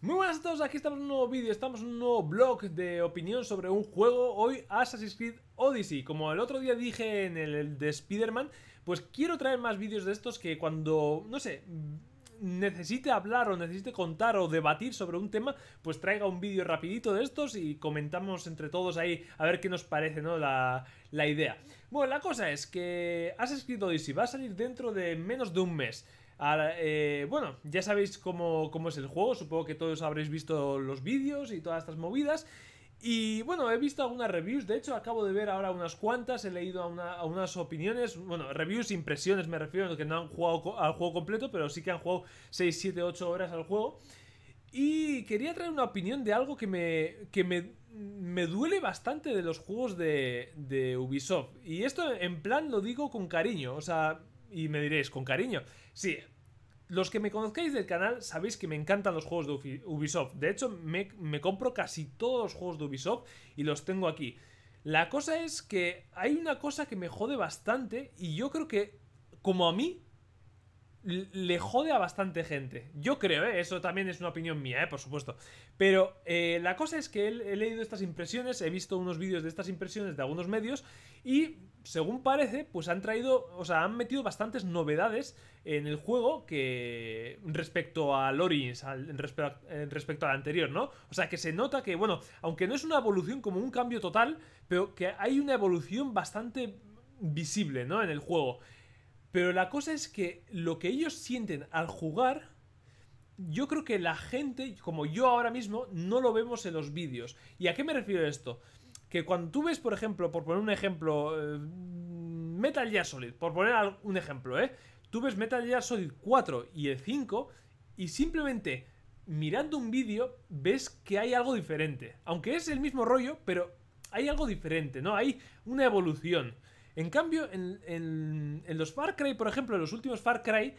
Muy buenas a todos, aquí estamos en un nuevo vídeo, estamos en un nuevo blog de opinión sobre un juego, hoy Assassin's Creed Odyssey. Como el otro día dije en el de Spider-Man, pues quiero traer más vídeos de estos que cuando, no sé, necesite hablar o necesite contar o debatir sobre un tema, pues traiga un vídeo rapidito de estos y comentamos entre todos ahí a ver qué nos parece, ¿no? La, la idea. Bueno, la cosa es que Assassin's Creed Odyssey va a salir dentro de menos de un mes. Eh, bueno, ya sabéis cómo, cómo es el juego, supongo que todos habréis visto los vídeos y todas estas movidas. Y bueno, he visto algunas reviews, de hecho acabo de ver ahora unas cuantas, he leído a, unas opiniones, bueno, reviews, impresiones me refiero, que no han jugado al juego completo, pero sí que han jugado 6, 7, 8 horas al juego. Y quería traer una opinión de algo que me, que me, me duele bastante de los juegos de, de Ubisoft. Y esto en plan lo digo con cariño, o sea, y me diréis, con cariño. Sí, los que me conozcáis del canal sabéis que me encantan los juegos de Ubisoft. De hecho, me, me, compro casi todos los juegos de Ubisoft y los tengo aquí. La cosa es que hay una cosa que me jode bastante y yo creo que, como a mí, le jode a bastante gente. Yo creo, ¿eh? eso también es una opinión mía, ¿eh? por supuesto. Pero eh, la cosa es que he, leído estas impresiones, he visto unos vídeos de estas impresiones de algunos medios y, según parece, pues han traído, o sea, han metido bastantes novedades en el juego que respecto a Origins, respecto, respecto al anterior, ¿no? O sea, que se nota que, bueno, aunque no es una evolución como un cambio total, pero que hay una evolución bastante visible, ¿no? En el juego. Pero la cosa es que lo que ellos sienten al jugar, yo creo que la gente, como yo ahora mismo, no lo vemos en los vídeos. ¿Y a qué me refiero esto? Que cuando tú ves, por ejemplo, por poner un ejemplo, eh, Metal Gear Solid, por poner un ejemplo, ¿eh? Tú ves Metal Gear Solid 4 y el 5 y simplemente mirando un vídeo ves que hay algo diferente. Aunque es el mismo rollo, pero hay algo diferente, ¿no? Hay una evolución. En cambio, en, los Far Cry, por ejemplo, en los últimos Far Cry,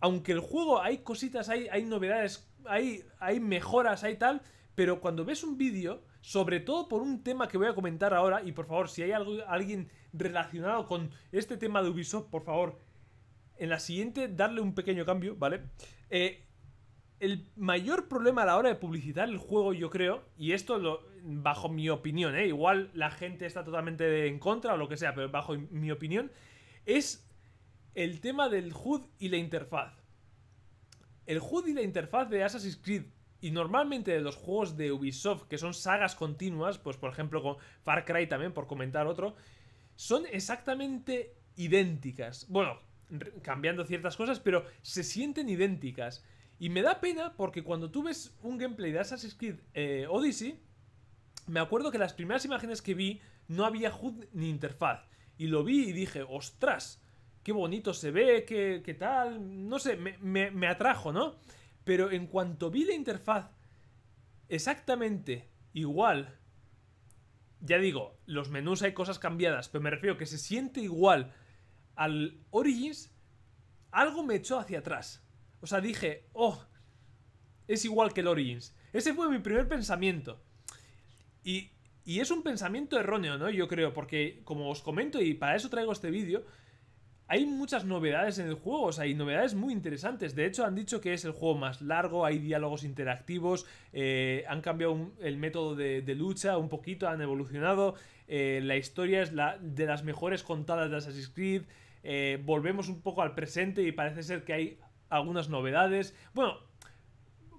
aunque el juego hay cositas, hay, hay novedades, hay, hay mejoras, hay tal, pero cuando ves un vídeo, sobre todo por un tema que voy a comentar ahora, y por favor, si hay alguien relacionado con este tema de Ubisoft, por favor, en la siguiente darle un pequeño cambio, ¿vale? Eh, el mayor problema a la hora de publicitar el juego, yo creo, y esto lo, bajo mi opinión, ¿eh? igual la gente está totalmente en contra o lo que sea, pero bajo mi opinión, es el tema del HUD y la interfaz. El HUD y la interfaz de Assassin's Creed y normalmente de los juegos de Ubisoft, que son sagas continuas, pues por ejemplo con Far Cry también, por comentar otro, son exactamente idénticas. Bueno, cambiando ciertas cosas, pero se sienten idénticas. Y me da pena porque cuando tú ves un gameplay de Assassin's Creed eh, Odyssey, me acuerdo que las primeras imágenes que vi no había HUD ni interfaz. Y lo vi y dije, ostras, qué bonito se ve, qué, tal. No sé, me, me, me atrajo, ¿no? Pero en cuanto vi la interfaz exactamente igual, ya digo, los menús hay cosas cambiadas, pero me refiero que se siente igual al Origins, algo me echó hacia atrás. O sea, dije, oh, es igual que el Origins. Ese fue mi primer pensamiento. Y, es un pensamiento erróneo, ¿no? Yo creo, porque como os comento y para eso traigo este vídeo, hay muchas novedades en el juego, o sea, hay novedades muy interesantes. De hecho, han dicho que es el juego más largo, hay diálogos interactivos, eh, han cambiado el método de, lucha un poquito, han evolucionado, eh, la historia es la, de las mejores contadas de Assassin's Creed, eh, volvemos un poco al presente y parece ser que hay algunas novedades. Bueno,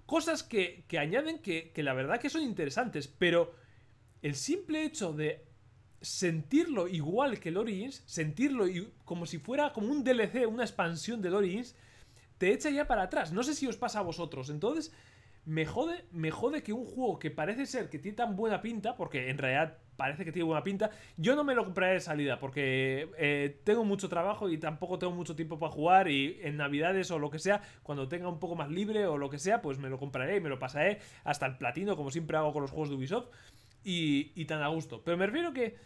cosas que, añaden que la verdad que son interesantes, pero el simple hecho de sentirlo igual que el Origins, sentirlo como si fuera como un DLC, una expansión de Origins, te echa ya para atrás. No sé si os pasa a vosotros. Entonces, me jode, me jode que un juego que parece ser que tiene tan buena pinta, porque en realidad parece que tiene buena pinta, yo no me lo compraré de salida, porque eh, tengo mucho trabajo y tampoco tengo mucho tiempo para jugar, y en Navidades o lo que sea, cuando tenga un poco más libre o lo que sea, pues me lo compraré y me lo pasaré hasta el platino, como siempre hago con los juegos de Ubisoft y, tan a gusto. Pero me refiero que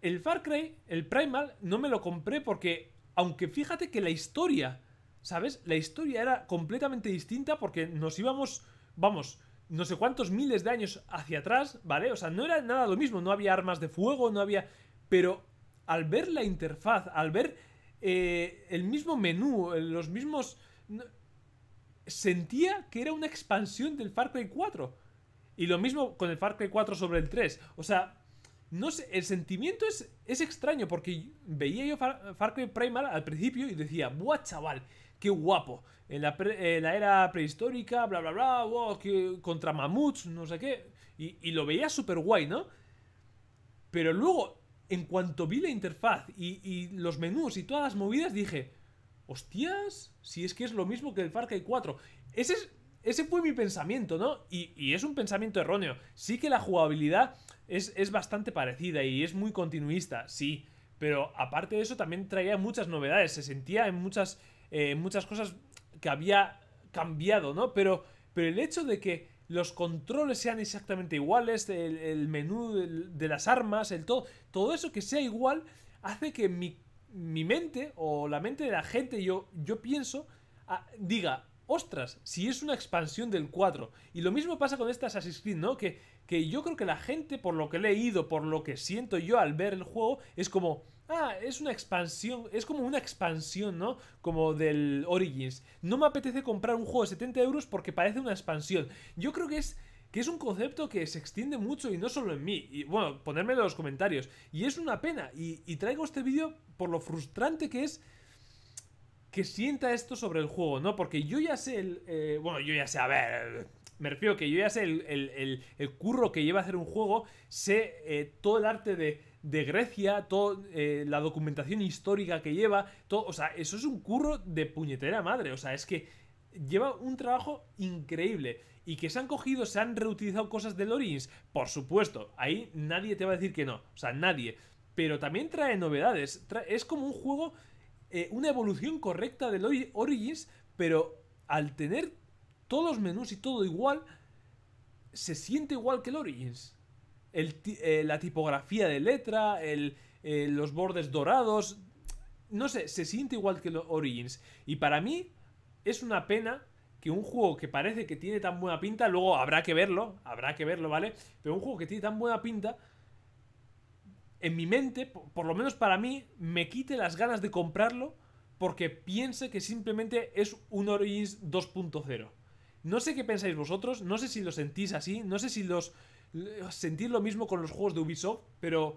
el Far Cry, el Primal, no me lo compré porque, aunque fíjate que la historia, ¿sabes? La historia era completamente distinta porque nos íbamos, vamos, no sé cuántos miles de años hacia atrás, ¿vale? O sea, no era nada lo mismo, no había armas de fuego, no había... Pero al ver la interfaz, al ver eh, el mismo menú, eh, los mismos... Sentía que era una expansión del Far Cry 4. Y lo mismo con el Far Cry 4 sobre el 3. O sea, no sé, el sentimiento es, es extraño porque veía yo Far, Cry Primal al principio y decía, ¡buah, chaval! ¡Qué guapo! En la, era prehistórica, bla, bla, bla, contra mamuts, no sé qué. Y, lo veía súper guay, ¿no? Pero luego, en cuanto vi la interfaz y, y los menús y todas las movidas, dije, hostias, si es que es lo mismo que el Far Cry 4. Ese es ese fue mi pensamiento, ¿no? Y, es un pensamiento erróneo. Sí que la jugabilidad es, bastante parecida y es muy continuista, sí. Pero aparte de eso también traía muchas novedades. Se sentía en muchas, eh, muchas cosas que había cambiado, ¿no? Pero, pero el hecho de que los controles sean exactamente iguales, el, menú de, las armas, el todo, todo eso que sea igual, hace que mi, mi mente o la mente de la gente, yo, yo pienso, ah, diga, ostras, si es una expansión del 4. Y lo mismo pasa con este Assassin's Creed, ¿no? Que, que yo creo que la gente, por lo que he leído, por lo que siento yo al ver el juego, es como, ah, es una expansión, es como una expansión, ¿no? Como del Origins. No me apetece comprar un juego de 70 euros porque parece una expansión. Yo creo que es que es un concepto que se extiende mucho y no solo en mí. Y bueno, ponerme en los comentarios. Y es una pena. Y, y traigo este vídeo por lo frustrante que es que sienta esto sobre el juego, ¿no? Porque yo ya sé el... Eh, bueno, yo ya sé, a ver... Me refiero que yo ya sé el, el, curro que lleva a hacer un juego, sé eh, todo el arte de, de Grecia, toda eh, la documentación histórica que lleva, todo, o sea, eso es un curro de puñetera madre, o sea, es que lleva un trabajo increíble y que se han cogido, se han reutilizado cosas de lorins por supuesto, ahí nadie te va a decir que no, o sea, nadie, pero también trae novedades, es como un juego eh, una evolución correcta del Origins, pero al tener todos los menús y todo igual, se siente igual que el Origins. Eh, la tipografía de letra, eh, los bordes dorados, no sé, se siente igual que el Origins. Y para mí es una pena que un juego que parece que tiene tan buena pinta, luego habrá que verlo, habrá que verlo, ¿vale? Pero un juego que tiene tan buena pinta en mi mente, por lo menos para mí, me quite las ganas de comprarlo porque piense que simplemente es un Origins 2.0. No sé qué pensáis vosotros, no sé si lo sentís así, no sé si los eh, sentir lo mismo con los juegos de Ubisoft, pero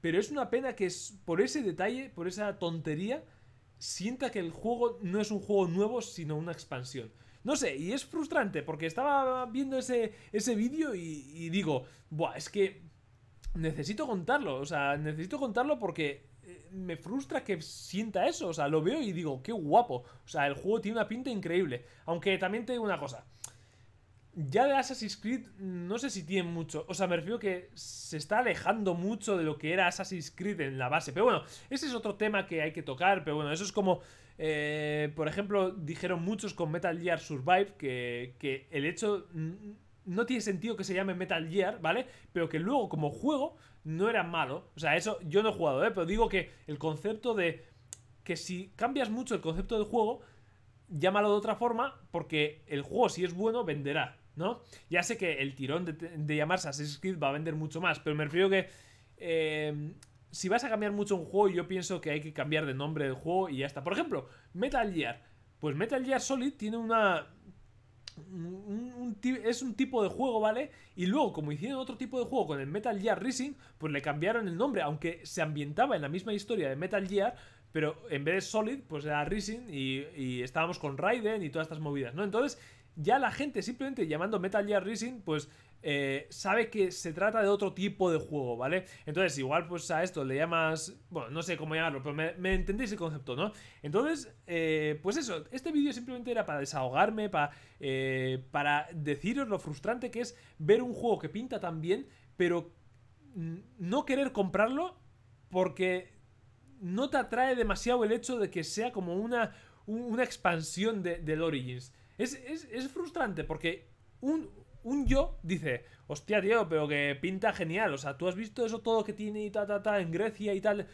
pero es una pena que por ese detalle, por esa tontería, sienta que el juego no es un juego nuevo, sino una expansión. No sé, y es frustrante porque estaba viendo ese, ese vídeo y, digo, es que necesito contarlo, o sea, necesito contarlo porque eh, me frustra que sienta eso, o sea, lo veo y digo, qué guapo, o sea, el juego tiene una pinta increíble, aunque también te digo una cosa, ya de Assassin's Creed no sé si tiene mucho, o sea, me refiero que se está alejando mucho de lo que era Assassin's Creed en la base, pero bueno, ese es otro tema que hay que tocar, pero bueno, eso es como, eh, por ejemplo, dijeron muchos con Metal Gear Survive que, que el hecho mm, no tiene sentido que se llame Metal Gear, ¿vale? Pero que luego como juego no era malo. O sea, eso yo no he jugado, ¿eh? Pero digo que el concepto de... Que si cambias mucho el concepto del juego, llámalo de otra forma, porque el juego si es bueno venderá, ¿no? Ya sé que el tirón de, de llamarse Assassin's Creed va a vender mucho más, pero me refiero que... Eh, si vas a cambiar mucho un juego, yo pienso que hay que cambiar de nombre del juego y ya está. Por ejemplo, Metal Gear. Pues Metal Gear Solid tiene una es un tipo de juego, ¿vale? Y luego, como hicieron otro tipo de juego con el Metal Gear Racing, pues le cambiaron el nombre, aunque se ambientaba en la misma historia de Metal Gear, pero en vez de Solid, pues era Racing y, y estábamos con Raiden y todas estas movidas, ¿no? Entonces, ya la gente simplemente llamando Metal Gear Racing, pues eh, sabe que se trata de otro tipo de juego, ¿vale? Entonces, igual pues a esto le llamas, bueno, no sé cómo llamarlo, pero me, entendéis el concepto, ¿no? Entonces, eh, pues eso, este vídeo simplemente era para desahogarme, para, eh, para deciros lo frustrante que es ver un juego que pinta tan bien, pero no querer comprarlo porque no te atrae demasiado el hecho de que sea como una, una expansión del Origins. es frustrante porque un, un yo dice, hostia, tío, pero que pinta genial. O sea, tú has visto eso todo que tiene y ta, ta, ta, en Grecia y tal.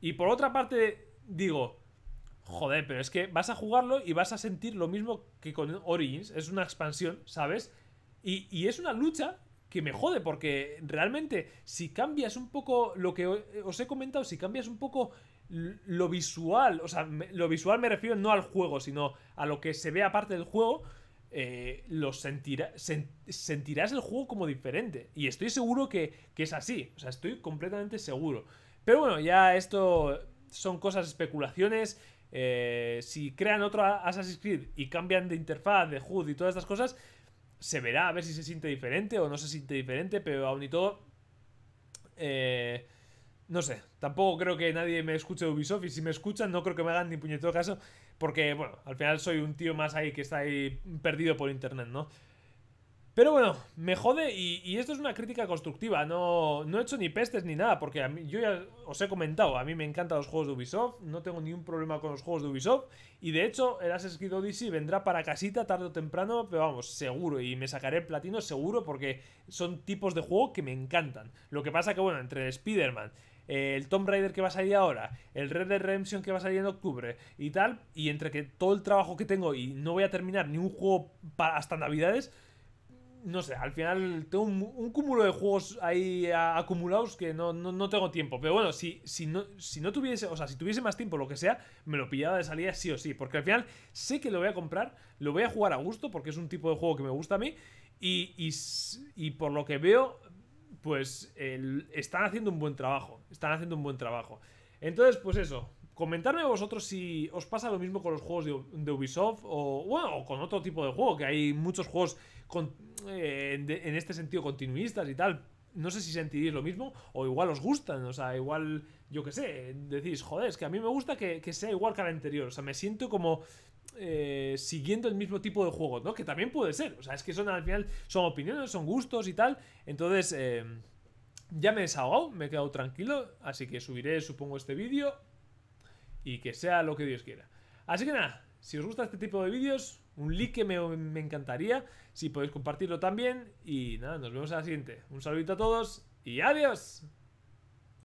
Y por otra parte, digo, joder, pero es que vas a jugarlo y vas a sentir lo mismo que con Origins. Es una expansión, ¿sabes? Y, y es una lucha que me jode, porque realmente, si cambias un poco lo que os he comentado, si cambias un poco lo visual, o sea, lo visual me refiero no al juego, sino a lo que se ve aparte del juego, eh, sentirá, sentirás el juego como diferente. Y estoy seguro que, es así. O sea, estoy completamente seguro. Pero bueno, ya esto son cosas, especulaciones. Eh, si crean otro Assassin's Creed y cambian de interfaz, de HUD y todas estas cosas, se verá a ver si se siente diferente o no se siente diferente, pero aún y todo... Eh, no sé, tampoco creo que nadie me escuche de Ubisoft y si me escuchan no creo que me hagan ni puñetero caso. Porque, bueno, al final soy un tío más ahí que está ahí perdido por internet, ¿no? Pero bueno, me jode y, esto es una crítica constructiva, no, no he hecho ni pestes ni nada, porque mí, yo ya os he comentado, a mí me encantan los juegos de Ubisoft, no tengo ningún problema con los juegos de Ubisoft, y de hecho el Assassin's Creed Odyssey vendrá para casita tarde o temprano, pero vamos, seguro, y me sacaré el platino seguro porque son tipos de juego que me encantan. Lo que pasa que bueno, entre Spider-Man el Tomb Raider que va a salir ahora, el Red Dead Redemption que va a salir en octubre y tal, y entre que todo el trabajo que tengo y no voy a terminar ni un juego hasta Navidades, no sé, al final tengo un, cúmulo de juegos ahí acumulados que no, tengo tiempo. Pero bueno, si, si, no, si no tuviese, o sea, si tuviese más tiempo, lo que sea, me lo pillaba de salida sí o sí. Porque al final sé que lo voy a comprar, lo voy a jugar a gusto, porque es un tipo de juego que me gusta a mí. y por lo que veo, pues están haciendo un buen trabajo. Están haciendo un buen trabajo. Entonces, pues eso. Comentadme vosotros si os pasa lo mismo con los juegos de, Ubisoft o, o con otro tipo de juego, que hay muchos juegos con, eh, en este sentido continuistas y tal. No sé si sentiréis lo mismo o igual os gustan, o sea, igual, yo qué sé, decís, joder, es que a mí me gusta que, sea igual que la anterior, o sea, me siento como eh, siguiendo el mismo tipo de juego, ¿no? Que también puede ser. O sea, es que son al final, son opiniones, son gustos y tal. Entonces, eh, ya me he desahogado, me he quedado tranquilo. Así que subiré, supongo, este vídeo. Y que sea lo que Dios quiera. Así que nada, si os gusta este tipo de vídeos, un like me, encantaría. Si podéis compartirlo también. Y nada, nos vemos en la siguiente. Un saludito a todos y adiós.